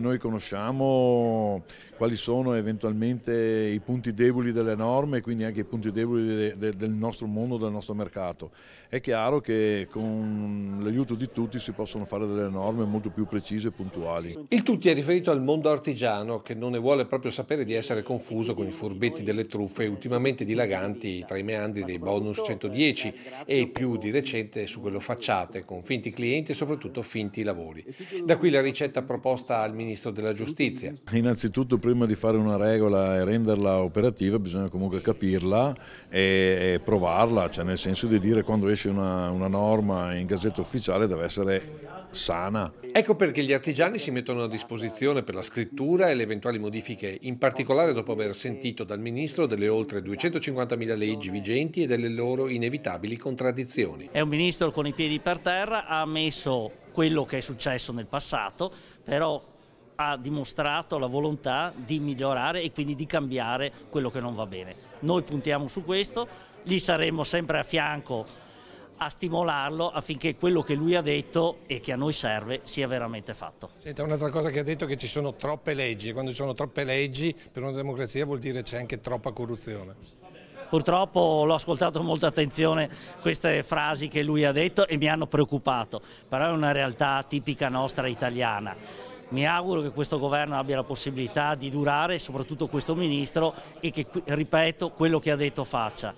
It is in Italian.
Noi conosciamo quali sono eventualmente i punti deboli delle norme e quindi anche i punti deboli del nostro mondo, del nostro mercato. È chiaro che con l'aiuto di tutti si possono fare delle norme molto più precise e puntuali. Il tutti è riferito al mondo artigiano che non ne vuole proprio sapere di essere confuso con i furbetti delle truffe ultimamente dilaganti tra i meandri dei bonus 110 e più di recente su quello facciate con finti clienti e soprattutto finti lavori. Da qui la ricetta proposta al Ministero Ministro della Giustizia. Innanzitutto prima di fare una regola e renderla operativa bisogna comunque capirla e, provarla, cioè nel senso di dire quando esce una, una norma in Gazzetta Ufficiale deve essere sana. Ecco perché gli artigiani si mettono a disposizione per la scrittura e le eventuali modifiche, in particolare dopo aver sentito dal Ministro delle oltre 250.000 leggi vigenti e delle loro inevitabili contraddizioni. È un Ministro con i piedi per terra, ha ammesso quello che è successo nel passato, però ha dimostrato la volontà di migliorare e quindi di cambiare quello che non va bene. Noi puntiamo su questo, gli saremo sempre a fianco a stimolarlo affinché quello che lui ha detto e che a noi serve sia veramente fatto. Senta, un'altra cosa che ha detto è che ci sono troppe leggi, e quando ci sono troppe leggi per una democrazia vuol dire c'è anche troppa corruzione. Purtroppo l'ho ascoltato con molta attenzione queste frasi che lui ha detto e mi hanno preoccupato, però è una realtà tipica nostra italiana mi auguro che questo governo abbia la possibilità di durare, soprattutto questo Ministro, e che, ripeto, quello che ha detto faccia.